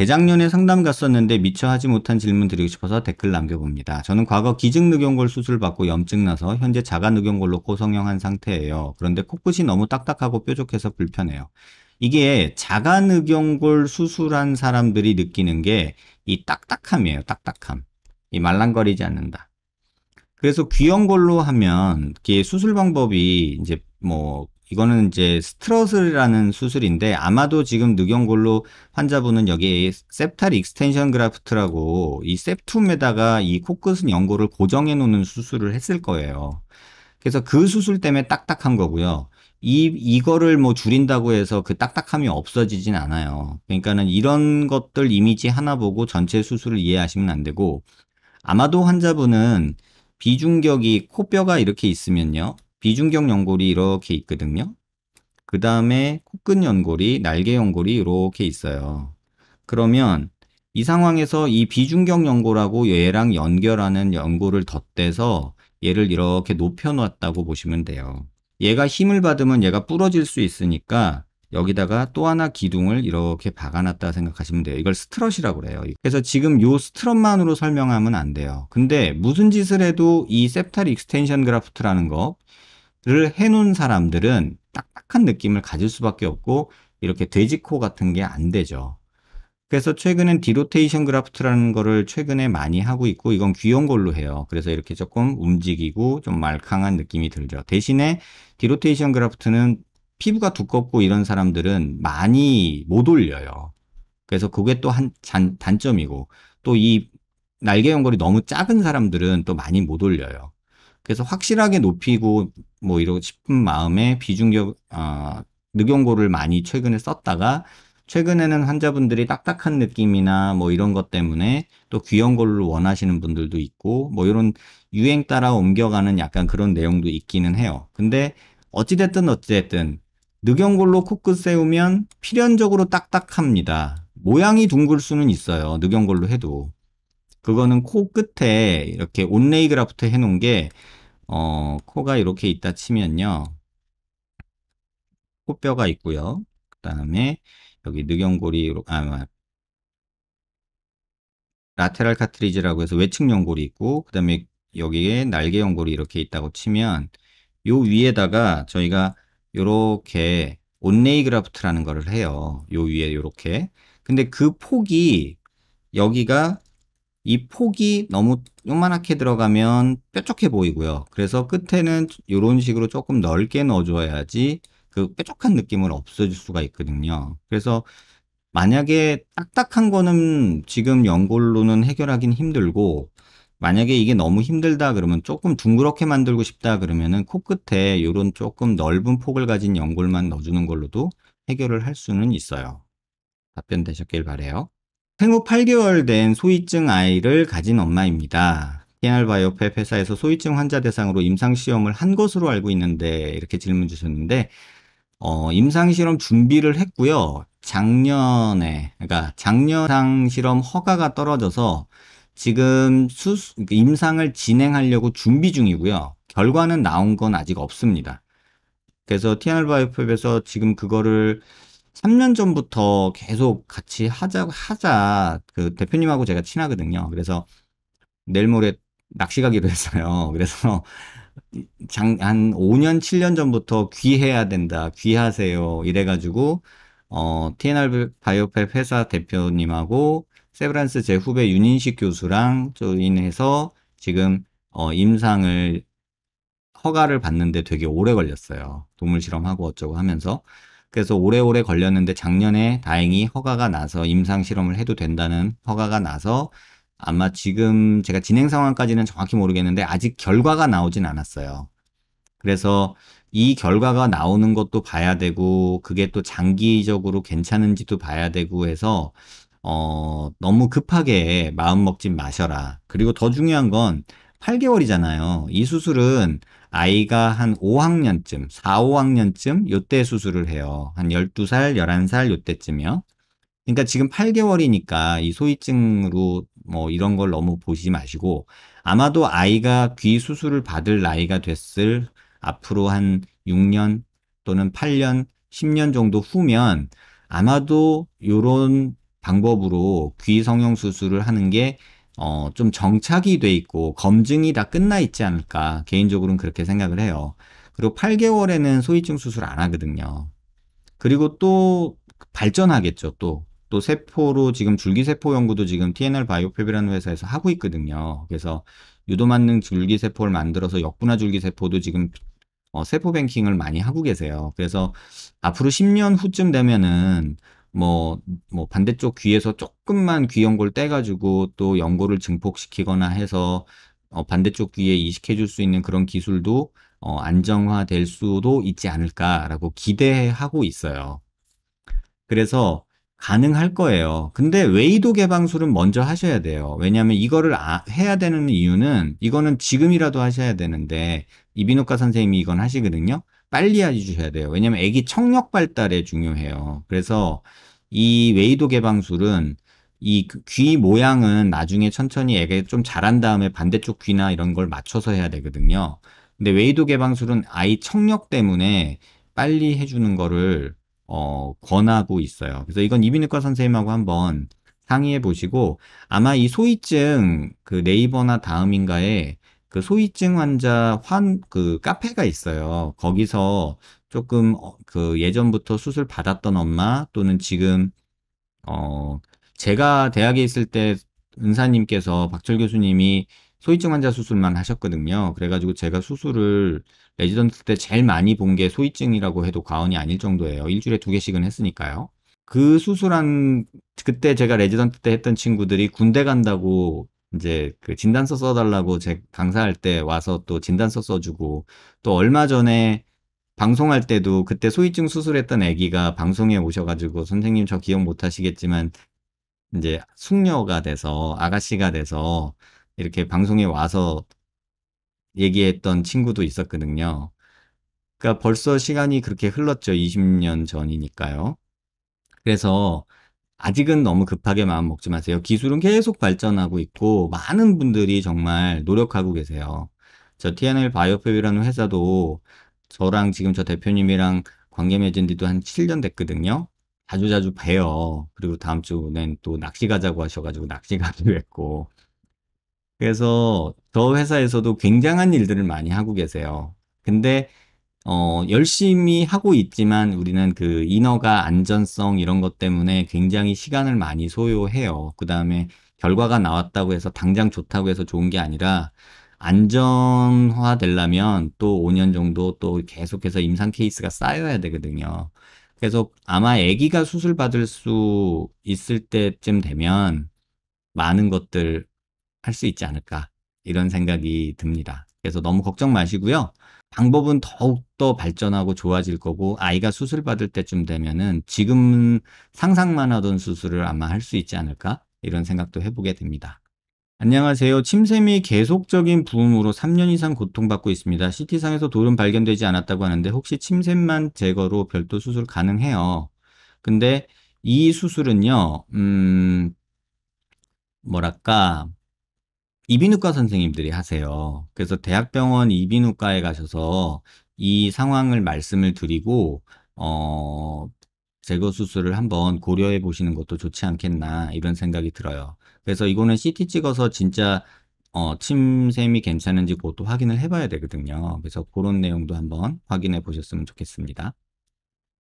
재작년에 상담 갔었는데 미처 하지 못한 질문 드리고 싶어서 댓글 남겨봅니다. 저는 과거 기증늑용골 수술 받고 염증 나서 현재 자가늑용골로 고성형한 상태예요. 그런데 코끝이 너무 딱딱하고 뾰족해서 불편해요. 이게 자가늑용골 수술한 사람들이 느끼는 게 이 딱딱함이에요. 딱딱함. 이 말랑거리지 않는다. 그래서 귀형골로 하면 수술 방법이 이제 뭐 이거는 이제 스트러슬이라는 수술인데 아마도 지금 늑연골로 환자분은 여기에 셉탈 익스텐션 그라프트라고 이 셉툼에다가 이 코끝은 연골을 고정해 놓는 수술을 했을 거예요. 그래서 그 수술 때문에 딱딱한 거고요. 이 이거를 뭐 줄인다고 해서 그 딱딱함이 없어지진 않아요. 그러니까는 이런 것들 이미지 하나 보고 전체 수술을 이해하시면 안 되고 아마도 환자분은 비중격이 코뼈가 이렇게 있으면요. 비중격 연골이 이렇게 있거든요. 그 다음에 코끝 연골이, 날개 연골이 이렇게 있어요. 그러면 이 상황에서 이 비중격 연골하고 얘랑 연결하는 연골을 덧대서 얘를 이렇게 높여놓았다고 보시면 돼요. 얘가 힘을 받으면 얘가 부러질 수 있으니까 여기다가 또 하나 기둥을 이렇게 박아놨다 생각하시면 돼요. 이걸 스트럿이라고 그래요. 그래서 지금 이 스트럿만으로 설명하면 안 돼요. 근데 무슨 짓을 해도 이 세프탈 익스텐션 그라프트라는 거를 해놓은 사람들은 딱딱한 느낌을 가질 수밖에 없고 이렇게 돼지코 같은 게 안 되죠. 그래서 최근엔 디로테이션 그라프트라는 거를 최근에 많이 하고 있고 이건 귀여운 걸로 해요. 그래서 이렇게 조금 움직이고 좀 말캉한 느낌이 들죠. 대신에 디로테이션 그라프트는 피부가 두껍고 이런 사람들은 많이 못 올려요. 그래서 그게 또 한 단점이고 또 이 날개 연골이 너무 작은 사람들은 또 많이 못 올려요. 그래서 확실하게 높이고 뭐 이러고 싶은 마음에 비중격 어, 늑연고를 많이 최근에 썼다가 최근에는 환자분들이 딱딱한 느낌이나 뭐 이런 것 때문에 또 귀여운 걸로 원하시는 분들도 있고 뭐 이런 유행 따라 옮겨가는 약간 그런 내용도 있기는 해요. 근데 어찌됐든 어찌됐든 늑연골로 코끝 세우면 필연적으로 딱딱합니다. 모양이 둥글 수는 있어요. 늑연골로 해도. 그거는 코 끝에 이렇게 온레이 그라프트 해놓은 게 어, 코가 이렇게 있다 치면요. 코뼈가 있고요. 그 다음에 여기 늑연골이 아 라테랄 카트리지라고 해서 외측 연골이 있고 그 다음에 여기에 날개 연골이 이렇게 있다고 치면 요 위에다가 저희가 요렇게 온레이 그라프트라는 거를 해요. 요 위에 요렇게. 근데 그 폭이 여기가 이 폭이 너무 요만하게 들어가면 뾰족해 보이고요. 그래서 끝에는 이런 식으로 조금 넓게 넣어줘야지 그 뾰족한 느낌을 없애줄 수가 있거든요. 그래서 만약에 딱딱한 거는 지금 연골로는 해결하긴 힘들고 만약에 이게 너무 힘들다 그러면 조금 둥그렇게 만들고 싶다 그러면은 코끝에 이런 조금 넓은 폭을 가진 연골만 넣어주는 걸로도 해결을 할 수는 있어요. 답변 되셨길 바래요. 생후 8개월 된 소위증 아이를 가진 엄마입니다. t r 바이오팹 회사에서 소위증 환자 대상으로 임상시험을 한 것으로 알고 있는데 이렇게 질문 주셨는데 어, 임상실험 준비를 했고요. 작년에 그러니까 작년 상실험 허가가 떨어져서 지금 수 그러니까 임상을 진행하려고 준비 중이고요. 결과는 나온 건 아직 없습니다. 그래서 TNR바이오팹에서 지금 그거를 3년 전부터 계속 같이 하자, 고 하자, 그 대표님하고 제가 친하거든요. 그래서 내일 모레 낚시 가기로 했어요. 그래서 장, 한 5년, 7년 전부터 귀해야 된다, 귀하세요. 이래가지고, 어, TNR 바이오팹 회사 대표님하고 세브란스 제 후배 윤인식 교수랑 조인해서 지금 어, 임상을 허가를 받는데 되게 오래 걸렸어요. 동물 실험하고 어쩌고 하면서. 그래서 오래오래 걸렸는데 작년에 다행히 허가가 나서 임상 실험을 해도 된다는 허가가 나서 아마 지금 제가 진행 상황까지는 정확히 모르겠는데 아직 결과가 나오진 않았어요. 그래서 이 결과가 나오는 것도 봐야 되고 그게 또 장기적으로 괜찮은지도 봐야 되고 해서 어 너무 급하게 마음 먹지 마셔라. 그리고 더 중요한 건 8개월이잖아요. 이 수술은 아이가 한 5학년쯤, 4, 5학년쯤 요때 수술을 해요. 한 12살, 11살 요때쯤이요. 그러니까 지금 8개월이니까 이 소위증으로 뭐 이런 걸 너무 보시지 마시고 아마도 아이가 귀 수술을 받을 나이가 됐을 앞으로 한 6년 또는 8년, 10년 정도 후면 아마도 요런 방법으로 귀 성형 수술을 하는 게 어, 좀 정착이 돼 있고 검증이 다 끝나 있지 않을까 개인적으로는 그렇게 생각을 해요. 그리고 8개월에는 소위증 수술 안 하거든요. 그리고 또 발전하겠죠. 또. 또 세포로 지금 줄기세포 연구도 지금 TNR 바이오팹이라는 회사에서 하고 있거든요. 그래서 유도만능 줄기세포를 만들어서 역분화 줄기세포도 지금 어, 세포 뱅킹을 많이 하고 계세요. 그래서 앞으로 10년 후쯤 되면은 뭐, 뭐 반대쪽 귀에서 조금만 귀 연골 떼가지고 또 연골을 증폭시키거나 해서 어, 반대쪽 귀에 이식해 줄 수 있는 그런 기술도 어, 안정화될 수도 있지 않을까라고 기대하고 있어요. 그래서 가능할 거예요. 근데 웨이도 개방술은 먼저 하셔야 돼요. 왜냐하면 이거를 아, 해야 되는 이유는 이거는 지금이라도 하셔야 되는데 이비인후과 선생님이 이건 하시거든요. 빨리 해주셔야 돼요. 왜냐면 아기 청력 발달에 중요해요. 그래서 이 웨이도 개방술은 이 귀 모양은 나중에 천천히 애가 좀 자란 다음에 반대쪽 귀나 이런 걸 맞춰서 해야 되거든요. 근데 웨이도 개방술은 아이 청력 때문에 빨리 해주는 거를 어, 권하고 있어요. 그래서 이건 이비인후과 선생님하고 한번 상의해 보시고 아마 이소이증그 네이버나 다음인가에 그 소위증 환자 환 그 카페가 있어요. 거기서 조금 어, 그 예전부터 수술 받았던 엄마 또는 지금 어 제가 대학에 있을 때 은사님께서 박철 교수님이 소위증 환자 수술만 하셨거든요. 그래가지고 제가 수술을 레지던트 때 제일 많이 본 게 소위증이라고 해도 과언이 아닐 정도예요. 일주일에 두 개씩은 했으니까요. 그 수술한 그때 제가 레지던트 때 했던 친구들이 군대 간다고 이제 그 진단서 써달라고 제 강사할 때 와서 또 진단서 써주고 또 얼마 전에 방송할 때도 그때 소위증 수술했던 아기가 방송에 오셔가지고 선생님 저 기억 못 하시겠지만 이제 숙녀가 돼서 아가씨가 돼서 이렇게 방송에 와서 얘기했던 친구도 있었거든요. 그러니까 벌써 시간이 그렇게 흘렀죠. 20년 전이니까요. 그래서 아직은 너무 급하게 마음 먹지 마세요. 기술은 계속 발전하고 있고 많은 분들이 정말 노력하고 계세요. 저 TNL 바이오팹이라는 회사도 저랑 지금 저 대표님이랑 관계 맺은 지도 한 7년 됐거든요. 자주자주 봬요. 그리고 다음 주는 또 낚시 가자고 하셔가지고 낚시 가기로 했고. 그래서 저 회사에서도 굉장한 일들을 많이 하고 계세요. 근데 어, 열심히 하고 있지만 우리는 그 인허가 안전성 이런 것 때문에 굉장히 시간을 많이 소요해요. 그 다음에 결과가 나왔다고 해서 당장 좋다고 해서 좋은 게 아니라 안전화 되려면 또 5년 정도 또 계속해서 임상 케이스가 쌓여야 되거든요. 그래서 아마 아기가 수술 받을 수 있을 때쯤 되면 많은 것들 할 수 있지 않을까 이런 생각이 듭니다. 그래서 너무 걱정 마시고요. 방법은 더욱더 발전하고 좋아질 거고 아이가 수술 받을 때쯤 되면은 지금 상상만 하던 수술을 아마 할 수 있지 않을까 이런 생각도 해보게 됩니다. 안녕하세요. 침샘이 계속적인 부음으로 3년 이상 고통받고 있습니다. CT상에서 돌은 발견되지 않았다고 하는데 혹시 침샘만 제거로 별도 수술 가능해요? 근데 이 수술은요, 음, 뭐랄까, 이비인후과 선생님들이 하세요. 그래서 대학병원 이비인후과에 가셔서 이 상황을 말씀을 드리고 어 제거 수술을 한번 고려해 보시는 것도 좋지 않겠나 이런 생각이 들어요. 그래서 이거는 CT 찍어서 진짜 어, 침샘이 괜찮은지 그것도 확인을 해봐야 되거든요. 그래서 그런 내용도 한번 확인해 보셨으면 좋겠습니다.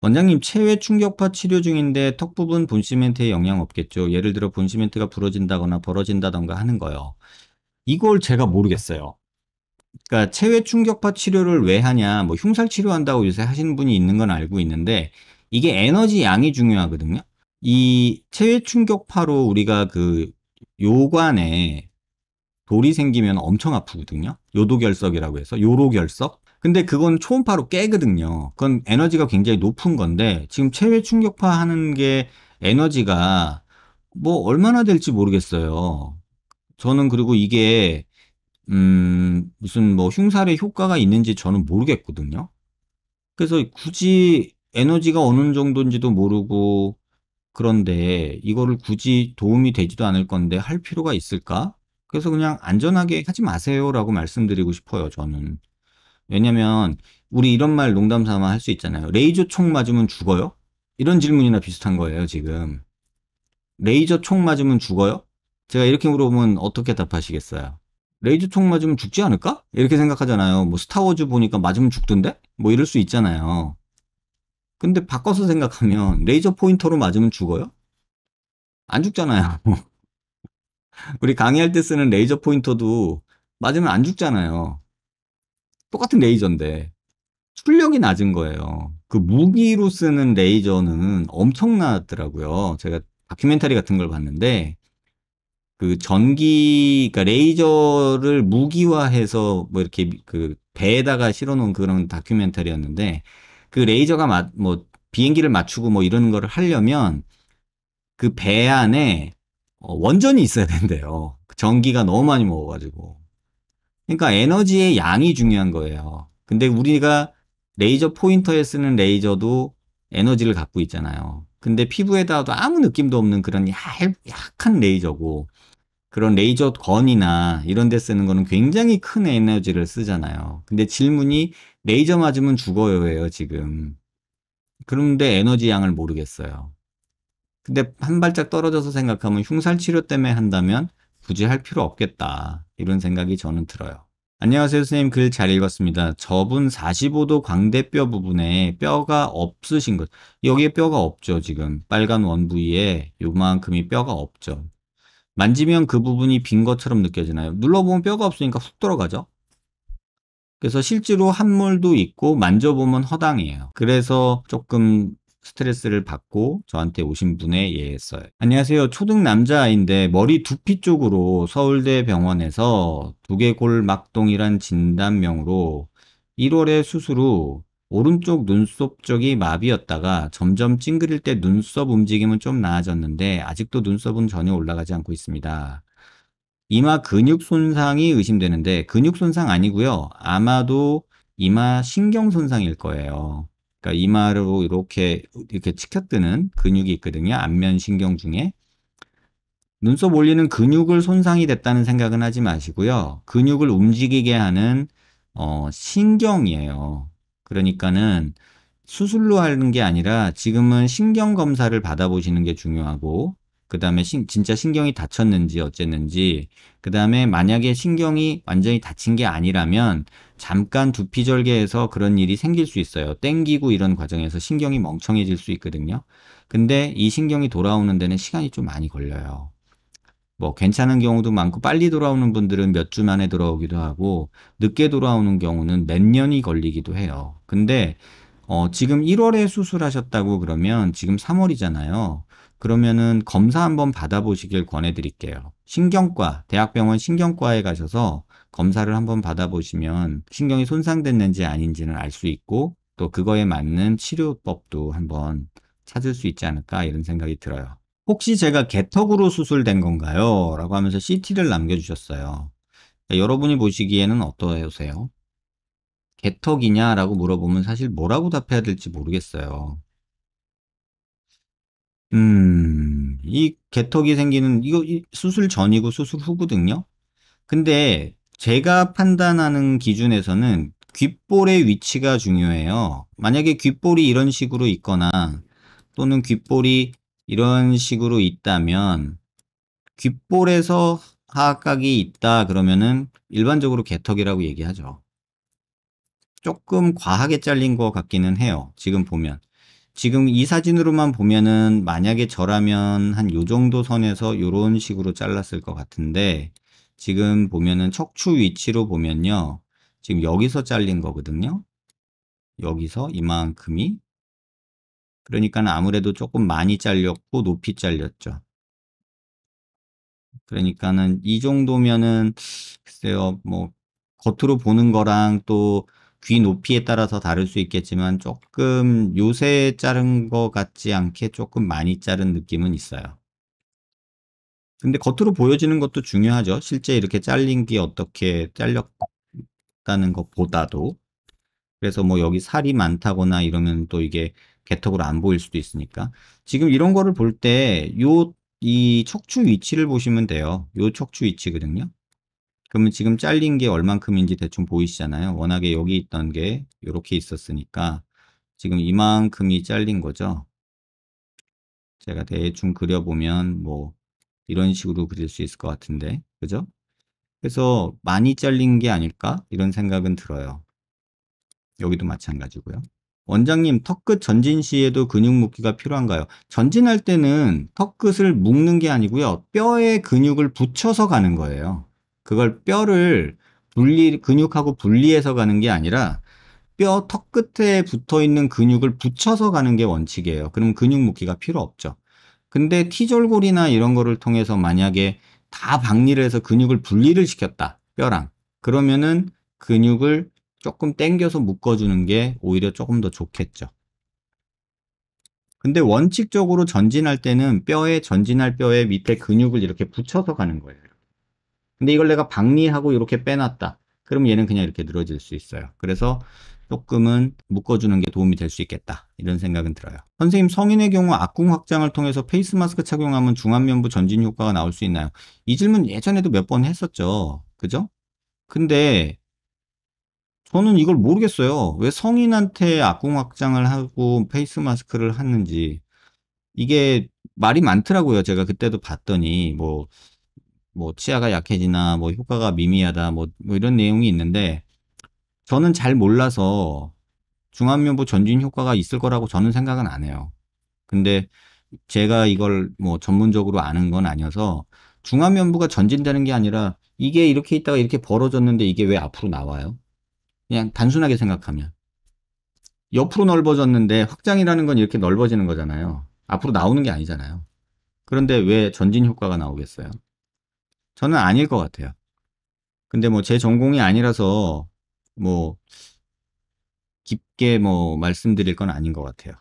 원장님, 체외 충격파 치료 중인데 턱 부분 본시멘트에 영향 없겠죠? 예를 들어 본시멘트가 부러진다거나 벌어진다던가 하는 거요. 이걸 제가 모르겠어요. 그러니까 체외 충격파 치료를 왜 하냐, 뭐 흉살 치료한다고 요새 하시는 분이 있는 건 알고 있는데 이게 에너지 양이 중요하거든요. 이 체외 충격파로 우리가 그 요관에 돌이 생기면 엄청 아프거든요. 요도결석이라고 해서 요로결석. 근데 그건 초음파로 깨거든요. 그건 에너지가 굉장히 높은 건데 지금 체외 충격파 하는 게 에너지가 뭐 얼마나 될지 모르겠어요. 저는 그리고 이게 음 무슨 뭐흉살의 효과가 있는지 저는 모르겠거든요. 그래서 굳이 에너지가 어느 정도인지도 모르고 그런데 이거를 굳이 도움이 되지도 않을 건데 할 필요가 있을까? 그래서 그냥 안전하게 하지 마세요라고 말씀드리고 싶어요, 저는. 왜냐면 우리 이런 말 농담 삼아 할 수 있잖아요. 레이저 총 맞으면 죽어요? 이런 질문이나 비슷한 거예요, 지금. 레이저 총 맞으면 죽어요? 제가 이렇게 물어보면 어떻게 답하시겠어요? 레이저 총 맞으면 죽지 않을까? 이렇게 생각하잖아요. 뭐 스타워즈 보니까 맞으면 죽던데? 뭐 이럴 수 있잖아요. 근데 바꿔서 생각하면 레이저 포인터로 맞으면 죽어요? 안 죽잖아요. 우리 강의할 때 쓰는 레이저 포인터도 맞으면 안 죽잖아요. 똑같은 레이저인데 출력이 낮은 거예요. 그 무기로 쓰는 레이저는 엄청나더라고요. 제가 다큐멘터리 같은 걸 봤는데 그 전기, 그러니까 레이저를 무기화해서 뭐 이렇게 그 배에다가 실어놓은 그런 다큐멘터리였는데 그 레이저가 마, 뭐 비행기를 맞추고 뭐 이런 거를 하려면 그 배 안에 어, 원전이 있어야 된대요. 전기가 너무 많이 먹어가지고. 그러니까 에너지의 양이 중요한 거예요. 근데 우리가 레이저 포인터에 쓰는 레이저도 에너지를 갖고 있잖아요. 근데 피부에 다아도 아무 느낌도 없는 그런 약한 레이저고 그런 레이저 건이나 이런 데 쓰는 거는 굉장히 큰 에너지를 쓰잖아요. 근데 질문이 레이저 맞으면 죽어요예요, 지금. 그런데 에너지 양을 모르겠어요. 근데 한 발짝 떨어져서 생각하면 흉살 치료 때문에 한다면 굳이 할 필요 없겠다. 이런 생각이 저는 들어요. 안녕하세요 선생님 글 잘 읽었습니다. 접은 45도 광대뼈 부분에 뼈가 없으신 것 여기에 뼈가 없죠 지금 빨간 원 부위에 요만큼이 뼈가 없죠. 만지면 그 부분이 빈 것처럼 느껴지나요? 눌러보면 뼈가 없으니까 훅 들어가죠. 그래서 실제로 한물도 있고 만져보면 허당이에요. 그래서 조금 스트레스를 받고 저한테 오신 분의 예였어요. 안녕하세요. 초등 남자아인데 머리 두피 쪽으로 서울대 병원에서 두개골 막동이란 진단명으로 1월에 수술 후 오른쪽 눈썹 쪽이 마비였다가 점점 찡그릴 때 눈썹 움직임은 좀 나아졌는데 아직도 눈썹은 전혀 올라가지 않고 있습니다. 이마 근육 손상이 의심되는데 근육 손상 아니고요. 아마도 이마 신경 손상일 거예요. 그러니까 이마로 이렇게 이렇게 치켜뜨는 근육이 있거든요. 안면 신경 중에 눈썹 올리는 근육을 손상이 됐다는 생각은 하지 마시고요. 근육을 움직이게 하는 어, 신경이에요. 그러니까는 수술로 하는 게 아니라 지금은 신경 검사를 받아보시는 게 중요하고 그 다음에 진짜 신경이 다쳤는지 어쨌는지 그 다음에 만약에 신경이 완전히 다친 게 아니라면 잠깐 두피절개에서 그런 일이 생길 수 있어요. 땡기고 이런 과정에서 신경이 멍청해질 수 있거든요. 근데 이 신경이 돌아오는 데는 시간이 좀 많이 걸려요. 뭐 괜찮은 경우도 많고 빨리 돌아오는 분들은 몇 주 만에 돌아오기도 하고 늦게 돌아오는 경우는 몇 년이 걸리기도 해요. 근데 어, 지금 1월에 수술하셨다고 그러면 지금 3월이잖아요. 그러면은 검사 한번 받아보시길 권해드릴게요. 신경과, 대학병원 신경과에 가셔서 검사를 한번 받아보시면 신경이 손상됐는지 아닌지는 알 수 있고 또 그거에 맞는 치료법도 한번 찾을 수 있지 않을까 이런 생각이 들어요. 혹시 제가 개턱으로 수술된 건가요? 라고 하면서 CT를 남겨주셨어요. 그러니까 여러분이 보시기에는 어떠세요? 개턱이냐라고 물어보면 사실 뭐라고 답해야 될지 모르겠어요. 음, 이 개턱이 생기는, 이거 수술 전이고 수술 후거든요? 근데 제가 판단하는 기준에서는 귓볼의 위치가 중요해요. 만약에 귓볼이 이런 식으로 있거나 또는 귓볼이 이런 식으로 있다면 귓볼에서 하악각이 있다 그러면은 일반적으로 개턱이라고 얘기하죠. 조금 과하게 잘린 것 같기는 해요. 지금 보면. 지금 이 사진으로만 보면은 만약에 저라면 한 요 정도 선에서 요런 식으로 잘랐을 것 같은데 지금 보면은 척추 위치로 보면요. 지금 여기서 잘린 거거든요. 여기서 이만큼이 그러니까 아무래도 조금 많이 잘렸고 높이 잘렸죠. 그러니까는 이 정도면은 글쎄요 뭐 겉으로 보는 거랑 또귀 높이에 따라서 다를 수 있겠지만 조금 요새 자른 것 같지 않게 조금 많이 자른 느낌은 있어요. 근데 겉으로 보여지는 것도 중요하죠. 실제 이렇게 잘린 게 어떻게 잘렸다는 것보다도. 그래서 뭐 여기 살이 많다거나 이러면 또 이게 개턱으로 안 보일 수도 있으니까. 지금 이런 거를 볼 때요이 척추 위치를 보시면 돼요. 요 척추 위치거든요. 그러면 지금 잘린 게 얼만큼인지 대충 보이시잖아요. 워낙에 여기 있던 게 이렇게 있었으니까 지금 이만큼이 잘린 거죠. 제가 대충 그려보면 뭐 이런 식으로 그릴 수 있을 것 같은데 그죠? 그래서 많이 잘린 게 아닐까 이런 생각은 들어요. 여기도 마찬가지고요. 원장님, 턱끝 전진 시에도 근육 묶기가 필요한가요? 전진할 때는 턱끝을 묶는 게 아니고요. 뼈에 근육을 붙여서 가는 거예요. 그걸 뼈를 분리 근육하고 분리해서 가는 게 아니라 뼈 턱 끝에 붙어 있는 근육을 붙여서 가는 게 원칙이에요. 그럼 근육 묶기가 필요 없죠. 근데 티졸골이나 이런 거를 통해서 만약에 다 박리를 해서 근육을 분리를 시켰다. 뼈랑. 그러면은 근육을 조금 당겨서 묶어주는 게 오히려 조금 더 좋겠죠. 근데 원칙적으로 전진할 때는 뼈에 전진할 뼈에 밑에 근육을 이렇게 붙여서 가는 거예요. 근데 이걸 내가 박리하고 이렇게 빼놨다. 그럼 얘는 그냥 이렇게 늘어질 수 있어요. 그래서 조금은 묶어주는 게 도움이 될 수 있겠다 이런 생각은 들어요 선생님 성인의 경우 악궁 확장을 통해서 페이스마스크 착용하면 중안면부 전진 효과가 나올 수 있나요? 이 질문 예전에도 몇 번 했었죠 그죠? 근데 저는 이걸 모르겠어요 왜 성인한테 악궁 확장을 하고 페이스마스크를 하는지 이게 말이 많더라고요 제가 그때도 봤더니 뭐뭐 치아가 약해지나 뭐 효과가 미미하다 뭐, 뭐 이런 내용이 있는데 저는 잘 몰라서 중안면부 전진 효과가 있을 거라고 저는 생각은 안 해요. 근데 제가 이걸 뭐 전문적으로 아는 건 아니어서 중안면부가 전진되는 게 아니라 이게 이렇게 있다가 이렇게 벌어졌는데 이게 왜 앞으로 나와요? 그냥 단순하게 생각하면 옆으로 넓어졌는데 확장이라는 건 이렇게 넓어지는 거잖아요. 앞으로 나오는 게 아니잖아요. 그런데 왜 전진 효과가 나오겠어요? 저는 아닐 것 같아요. 근데 뭐 제 전공이 아니라서 뭐 깊게 뭐 말씀드릴 건 아닌 것 같아요.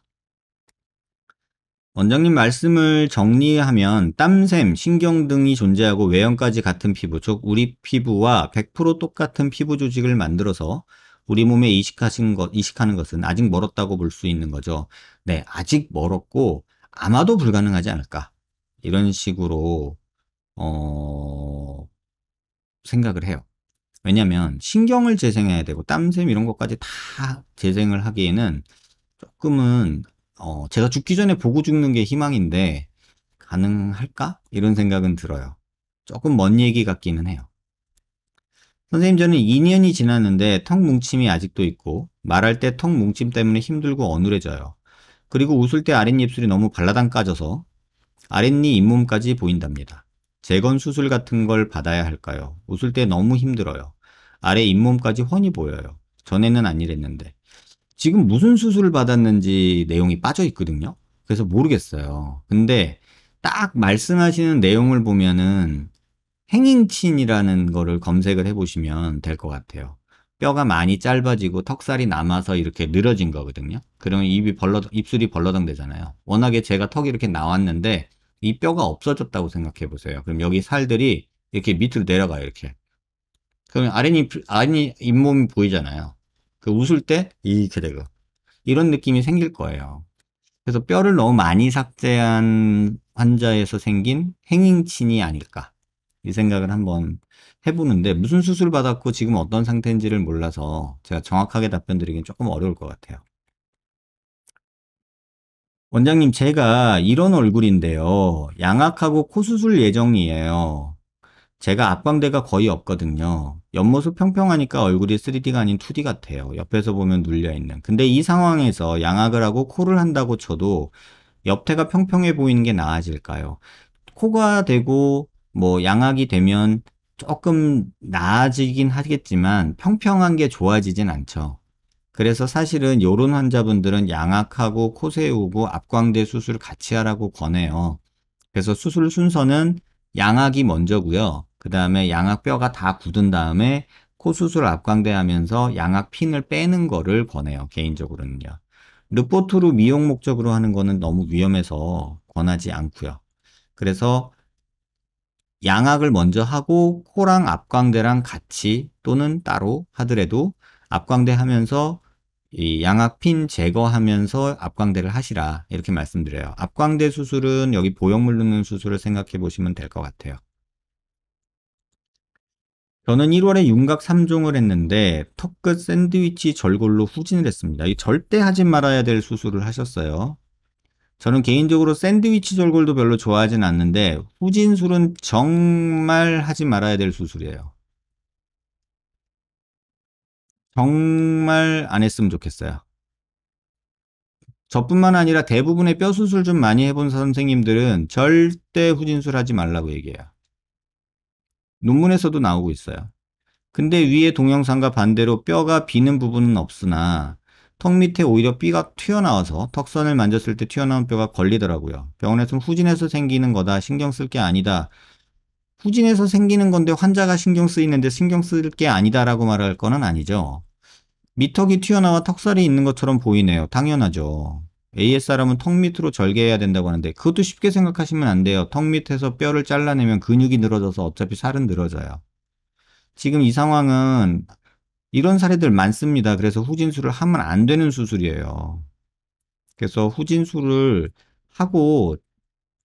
원장님 말씀을 정리하면 땀샘, 신경 등이 존재하고 외형까지 같은 피부, 즉 우리 피부와 100% 똑같은 피부 조직을 만들어서 우리 몸에 이식하신 것, 이식하는 것은 아직 멀었다고 볼 수 있는 거죠. 네, 아직 멀었고 아마도 불가능하지 않을까 이런 식으로 어, 생각을 해요. 왜냐면 신경을 재생해야 되고 땀샘 이런 것까지 다 재생을 하기에는 조금은 어, 제가 죽기 전에 보고 죽는 게 희망인데 가능할까? 이런 생각은 들어요. 조금 먼 얘기 같기는 해요. 선생님 저는 2년이 지났는데 턱 뭉침이 아직도 있고 말할 때 턱 뭉침 때문에 힘들고 어눌해져요. 그리고 웃을 때 아랫입술이 너무 발라당 까져서 아랫니 잇몸까지 보인답니다. 재건 수술 같은 걸 받아야 할까요? 웃을 때 너무 힘들어요. 아래 잇몸까지 훤히 보여요. 전에는 안 이랬는데. 지금 무슨 수술을 받았는지 내용이 빠져 있거든요. 그래서 모르겠어요. 근데 딱 말씀하시는 내용을 보면은 행잉친이라는 거를 검색을 해보시면 될 것 같아요. 뼈가 많이 짧아지고 턱살이 남아서 이렇게 늘어진 거거든요. 그러면 입이 벌러 입술이 벌러덩 되잖아요. 워낙에 제가 턱이 이렇게 나왔는데 이 뼈가 없어졌다고 생각해 보세요. 그럼 여기 살들이 이렇게 밑으로 내려가요, 이렇게. 그러면 아랫이 아랫 잇몸이 보이잖아요. 그 웃을 때 이렇게 되고. 이런 느낌이 생길 거예요. 그래서 뼈를 너무 많이 삭제한 환자에서 생긴 행잉친이 아닐까. 이 생각을 한번 해보는데 무슨 수술 받았고 지금 어떤 상태인지를 몰라서 제가 정확하게 답변 드리긴 조금 어려울 것 같아요. 원장님, 제가 이런 얼굴인데요. 양악하고 코 수술 예정이에요. 제가 앞광대가 거의 없거든요. 옆모습 평평하니까 얼굴이 3D가 아닌 2D 같아요. 옆에서 보면 눌려있는. 근데 이 상황에서 양악을 하고 코를 한다고 쳐도 옆태가 평평해 보이는 게 나아질까요? 코가 되고 뭐 양악이 되면 조금 나아지긴 하겠지만 평평한 게 좋아지진 않죠. 그래서 사실은 요런 환자분들은 양악하고 코 세우고 앞광대 수술 같이 하라고 권해요. 그래서 수술 순서는 양악이 먼저고요. 그 다음에 양악 뼈가 다 굳은 다음에 코 수술 앞광대 하면서 양악 핀을 빼는 거를 권해요. 개인적으로는요. 르포트로 미용 목적으로 하는 거는 너무 위험해서 권하지 않고요. 그래서 양악을 먼저 하고 코랑 앞광대랑 같이 또는 따로 하더라도 앞광대 하면서 이 양악핀 제거하면서 압광대를 하시라 이렇게 말씀드려요. 압광대 수술은 여기 보형물 넣는 수술을 생각해 보시면 될 것 같아요. 저는 1월에 윤곽 3종을 했는데 턱 끝 샌드위치 절골로 후진을 했습니다. 절대 하지 말아야 될 수술을 하셨어요. 저는 개인적으로 샌드위치 절골도 별로 좋아하진 않는데 후진술은 정말 하지 말아야 될 수술이에요. 정말 안 했으면 좋겠어요. 저뿐만 아니라 대부분의 뼈 수술 좀 많이 해본 선생님들은 절대 후진술 하지 말라고 얘기해요. 논문에서도 나오고 있어요. 근데 위에 동영상과 반대로 뼈가 비는 부분은 없으나 턱 밑에 오히려 삐가 튀어나와서 턱선을 만졌을 때 튀어나온 뼈가 걸리더라고요. 병원에서는 후진해서 생기는 거다. 신경 쓸 게 아니다. 후진해서 생기는 건데 환자가 신경 쓰이는데 신경 쓸 게 아니다라고 말할 거는 아니죠. 미턱이 튀어나와 턱살이 있는 것처럼 보이네요. 당연하죠. a s 사람은턱 밑으로 절개해야 된다고 하는데 그것도 쉽게 생각하시면 안 돼요. 턱 밑에서 뼈를 잘라내면 근육이 늘어져서 어차피 살은 늘어져요. 지금 이 상황은 이런 사례들 많습니다. 그래서 후진술을 하면 안 되는 수술이에요. 그래서 후진술을 하고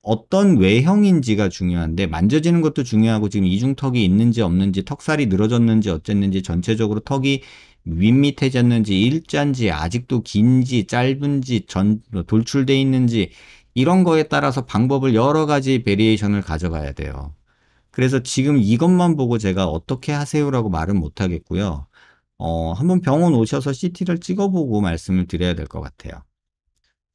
어떤 외형인지가 중요한데 만져지는 것도 중요하고 지금 이중턱이 있는지 없는지 턱살이 늘어졌는지 어쨌는지 전체적으로 턱이 윗밑해졌는지 일자인지 아직도 긴지 짧은지 전 돌출돼 있는지 이런 거에 따라서 방법을 여러 가지 베리에이션을 가져가야 돼요. 그래서 지금 이것만 보고 제가 어떻게 하세요라고 말은 못 하겠고요. 어, 한번 병원 오셔서 CT를 찍어보고 말씀을 드려야 될 것 같아요.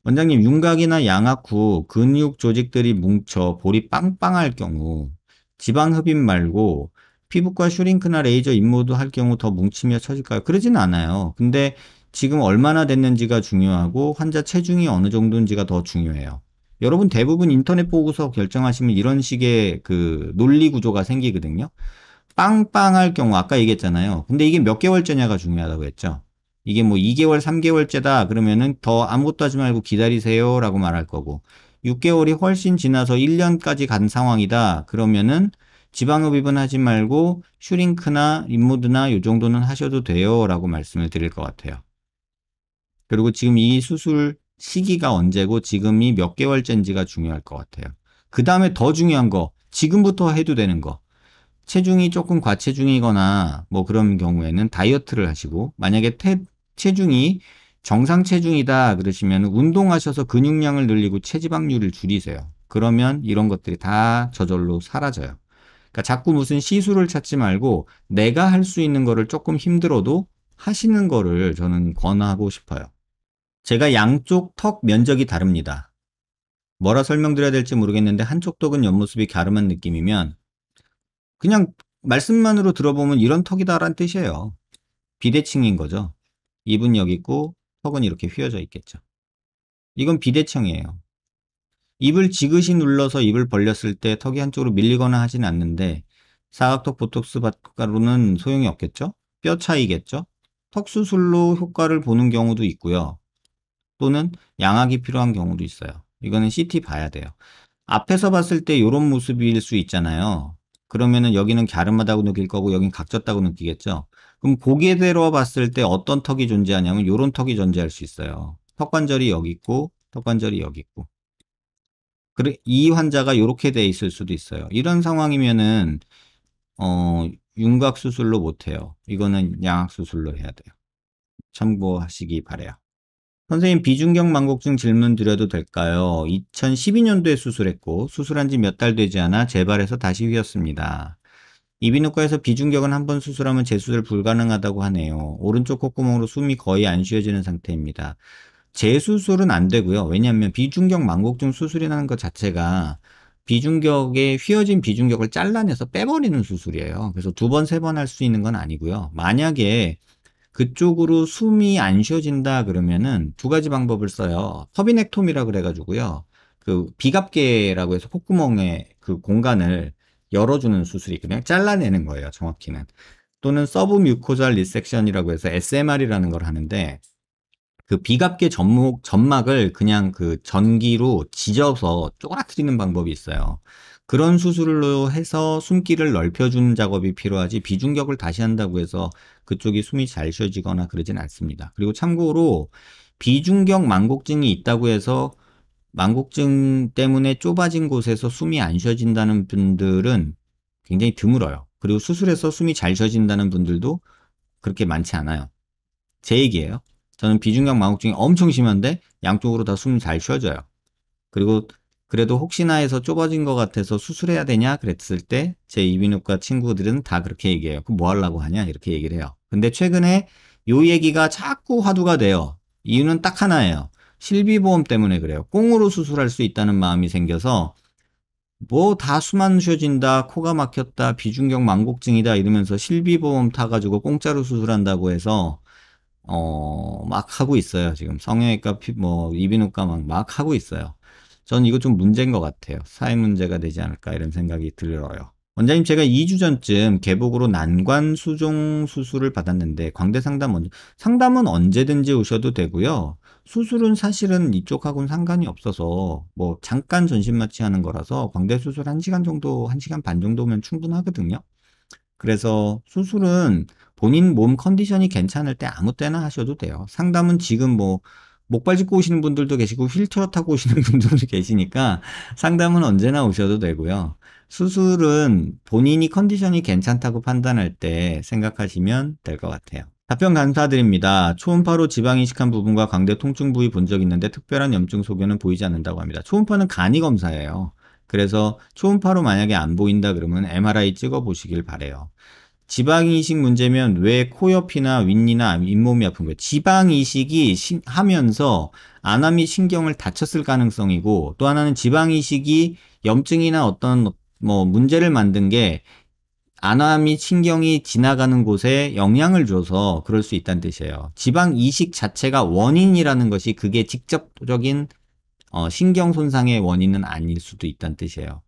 원장님, 윤곽이나 양악 후 근육 조직들이 뭉쳐 볼이 빵빵할 경우 지방 흡입 말고 피부과 슈링크나 레이저 임모도 할 경우 더 뭉치며 처질까요? 그러진 않아요. 근데 지금 얼마나 됐는지가 중요하고 환자 체중이 어느 정도인지가 더 중요해요. 여러분 대부분 인터넷 보고서 결정하시면 이런 식의 그 논리 구조가 생기거든요. 빵빵할 경우 아까 얘기했잖아요. 근데 이게 몇 개월째냐가 중요하다고 했죠. 이게 뭐 2개월, 3개월째다 그러면은 더 아무것도 하지 말고 기다리세요라고 말할 거고 6개월이 훨씬 지나서 1년까지 간 상황이다 그러면은 지방흡입은 하지 말고 슈링크나 립모드나 이 정도는 하셔도 돼요 라고 말씀을 드릴 것 같아요. 그리고 지금 이 수술 시기가 언제고 지금이 몇 개월째인지가 중요할 것 같아요. 그 다음에 더 중요한 거 지금부터 해도 되는 거 체중이 조금 과체중이거나 뭐 그런 경우에는 다이어트를 하시고 만약에 태, 체중이 정상 체중이다 그러시면 운동하셔서 근육량을 늘리고 체지방률을 줄이세요. 그러면 이런 것들이 다 저절로 사라져요. 그러니까 자꾸 무슨 시술을 찾지 말고 내가 할 수 있는 거를 조금 힘들어도 하시는 거를 저는 권하고 싶어요. 제가 양쪽 턱 면적이 다릅니다. 뭐라 설명드려야 될지 모르겠는데 한쪽 턱은 옆모습이 갸름한 느낌이면 그냥 말씀만으로 들어보면 이런 턱이다라는 뜻이에요. 비대칭인 거죠. 입은 여기 있고 턱은 이렇게 휘어져 있겠죠. 이건 비대칭이에요. 입을 지그시 눌러서 입을 벌렸을 때 턱이 한쪽으로 밀리거나 하진 않는데 사각턱 보톡스 바가루는 소용이 없겠죠? 뼈 차이겠죠? 턱 수술로 효과를 보는 경우도 있고요. 또는 양악이 필요한 경우도 있어요. 이거는 CT 봐야 돼요. 앞에서 봤을 때 이런 모습일 수 있잖아요. 그러면은 여기는 갸름하다고 느낄 거고 여긴 각졌다고 느끼겠죠. 그럼 고개대로 봤을 때 어떤 턱이 존재하냐면 이런 턱이 존재할 수 있어요. 턱관절이 여기 있고 턱관절이 여기 있고 이 환자가 이렇게 돼 있을 수도 있어요. 이런 상황이면은 어 윤곽 수술로 못 해요. 이거는 양악 수술로 해야 돼요. 참고하시기 바래요. 선생님 비중경 망곡증 질문 드려도 될까요? 2012년도에 수술했고 수술한 지 몇 달 되지 않아 재발해서 다시 휘었습니다. 이비인후과에서 비중격은 한번 수술하면 재수술 불가능하다고 하네요. 오른쪽 콧구멍으로 숨이 거의 안 쉬어지는 상태입니다. 재수술은 안 되고요. 왜냐하면 비중격 망곡증 수술이라는 것 자체가 비중격에 휘어진 비중격을 잘라내서 빼버리는 수술이에요. 그래서 두 번, 세 번 할 수 있는 건 아니고요. 만약에 그쪽으로 숨이 안 쉬어진다 그러면은 두 가지 방법을 써요. 터비넥톰이라 그래가지고요. 그 비갑계라고 해서 콧구멍의 그 공간을 열어주는 수술이 그냥 잘라내는 거예요. 정확히는. 또는 서브뮤코잘 리섹션이라고 해서 SMR이라는 걸 하는데 그 비갑계 점목, 점막을 그냥 그 전기로 지져서 쪼그라뜨리는 방법이 있어요. 그런 수술로 해서 숨길을 넓혀주는 작업이 필요하지 비중격을 다시 한다고 해서 그쪽이 숨이 잘 쉬어지거나 그러진 않습니다. 그리고 참고로 비중격 만곡증이 있다고 해서 만곡증 때문에 좁아진 곳에서 숨이 안 쉬어진다는 분들은 굉장히 드물어요. 그리고 수술해서 숨이 잘 쉬어진다는 분들도 그렇게 많지 않아요. 제 얘기예요. 저는 비중격 망국증이 엄청 심한데 양쪽으로 다숨이잘 쉬어져요. 그리고 그래도 혹시나 해서 좁아진 것 같아서 수술해야 되냐 그랬을 때 제 이비인후과 친구들은 다 그렇게 얘기해요. 그럼 뭐 하려고 하냐 이렇게 얘기를 해요. 근데 최근에 요 얘기가 자꾸 화두가 돼요. 이유는 딱 하나예요. 실비보험 때문에 그래요. 꽁으로 수술할 수 있다는 마음이 생겨서 뭐다 수만 쉬어진다, 코가 막혔다, 비중격 망곡증이다 이러면서 실비보험 타가지고 공짜로 수술한다고 해서 어, 막 하고 있어요. 지금 성형외과, 피, 뭐, 이비인후과 막, 막 하고 있어요. 전 이거 좀 문제인 것 같아요. 사회 문제가 되지 않을까 이런 생각이 들어요. 원장님 제가 2주 전쯤 개복으로 난관 수종 수술을 받았는데 광대 상담 먼저 상담은 언제든지 오셔도 되고요. 수술은 사실은 이쪽하고는 상관이 없어서 뭐 잠깐 전신 마취하는 거라서 광대 수술 1시간 정도, 1시간 반 정도면 충분하거든요. 그래서 수술은 본인 몸 컨디션이 괜찮을 때 아무 때나 하셔도 돼요. 상담은 지금 뭐 목발 짚고 오시는 분들도 계시고 휠체어 타고 오시는 분들도 계시니까 상담은 언제나 오셔도 되고요. 수술은 본인이 컨디션이 괜찮다고 판단할 때 생각하시면 될 것 같아요. 답변 감사드립니다. 초음파로 지방 이식한 부분과 광대 통증 부위 본 적 있는데 특별한 염증 소견은 보이지 않는다고 합니다. 초음파는 간이 검사예요. 그래서 초음파로 만약에 안 보인다 그러면 MRI 찍어 보시길 바래요. 지방이식 문제면 왜 코옆이나 윗니나 잇몸이 아픈 거예요? 지방이식이 하면서 안암이 신경을 다쳤을 가능성이고 또 하나는 지방이식이 염증이나 어떤 뭐 문제를 만든 게 안암이 신경이 지나가는 곳에 영향을 줘서 그럴 수 있다는 뜻이에요. 지방이식 자체가 원인이라는 것이 그게 직접적인 어, 신경 손상의 원인은 아닐 수도 있다는 뜻이에요.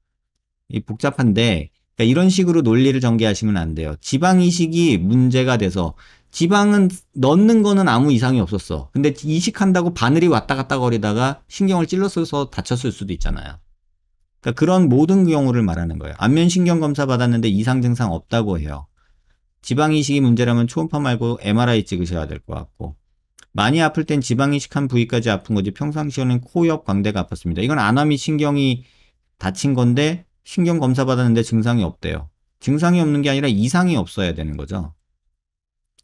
이 복잡한데 그러니까 이런 식으로 논리를 전개하시면 안 돼요. 지방 이식이 문제가 돼서 지방은 넣는 거는 아무 이상이 없었어. 근데 이식한다고 바늘이 왔다 갔다 거리다가 신경을 찔러서 다쳤을 수도 있잖아요. 그러니까 그런 모든 경우를 말하는 거예요. 안면신경 검사 받았는데 이상 증상 없다고 해요. 지방 이식이 문제라면 초음파 말고 MRI 찍으셔야 될 것 같고 많이 아플 땐 지방 이식한 부위까지 아픈 거지 평상시에는 코 옆 광대가 아팠습니다. 이건 안암이 신경이 다친 건데 신경 검사 받았는데 증상이 없대요. 증상이 없는 게 아니라 이상이 없어야 되는 거죠.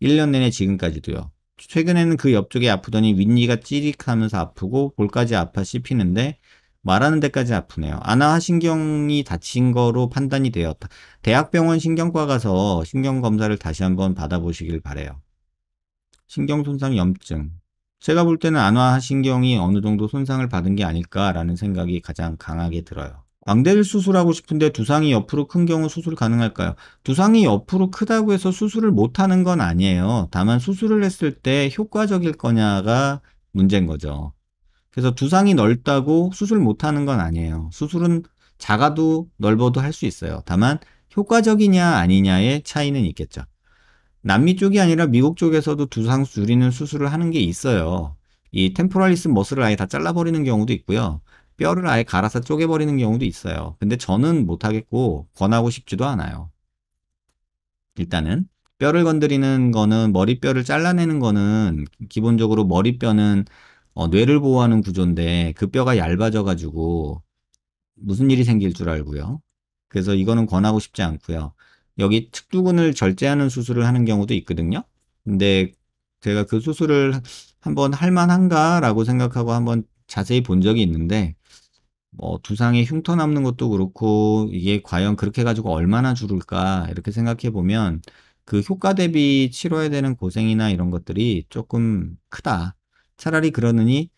1년 내내 지금까지도요. 최근에는 그 옆쪽에 아프더니 윗니가 찌릿하면서 아프고 볼까지 아파 씹히는데 말하는 데까지 아프네요. 아나하신경이 다친 거로 판단이 되었다. 대학병원 신경과 가서 신경 검사를 다시 한번 받아보시길 바래요. 신경 손상 염증. 제가 볼 때는 안화신경이 어느 정도 손상을 받은 게 아닐까라는 생각이 가장 강하게 들어요. 망대를 수술하고 싶은데 두상이 옆으로 큰 경우 수술 가능할까요? 두상이 옆으로 크다고 해서 수술을 못하는 건 아니에요. 다만 수술을 했을 때 효과적일 거냐가 문제인 거죠. 그래서 두상이 넓다고 수술 못하는 건 아니에요. 수술은 작아도 넓어도 할 수 있어요. 다만 효과적이냐 아니냐의 차이는 있겠죠. 남미 쪽이 아니라 미국 쪽에서도 두상 줄이는 수술을 하는 게 있어요. 이 템포랄리스 머슬을 아예 다 잘라버리는 경우도 있고요. 뼈를 아예 갈아서 쪼개버리는 경우도 있어요. 근데 저는 못하겠고 권하고 싶지도 않아요. 일단은 뼈를 건드리는 거는 머리뼈를 잘라내는 거는 기본적으로 머리뼈는 어, 뇌를 보호하는 구조인데 그 뼈가 얇아져 가지고 무슨 일이 생길 줄 알고요. 그래서 이거는 권하고 싶지 않고요. 여기 측두근을 절제하는 수술을 하는 경우도 있거든요. 근데 제가 그 수술을 한번 할 만한가라고 생각하고 한번 자세히 본 적이 있는데 뭐 두상에 흉터 남는 것도 그렇고 이게 과연 그렇게 가지고 얼마나 줄을까 이렇게 생각해 보면 그 효과 대비 치러야 되는 고생이나 이런 것들이 조금 크다. 차라리 그러느니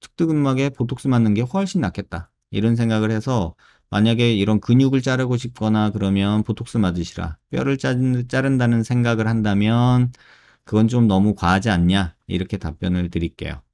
측두근막에 보톡스 맞는 게 훨씬 낫겠다. 이런 생각을 해서 만약에 이런 근육을 자르고 싶거나 그러면 보톡스 맞으시라. 뼈를 자른다는 생각을 한다면 그건 좀 너무 과하지 않냐? 이렇게 답변을 드릴게요.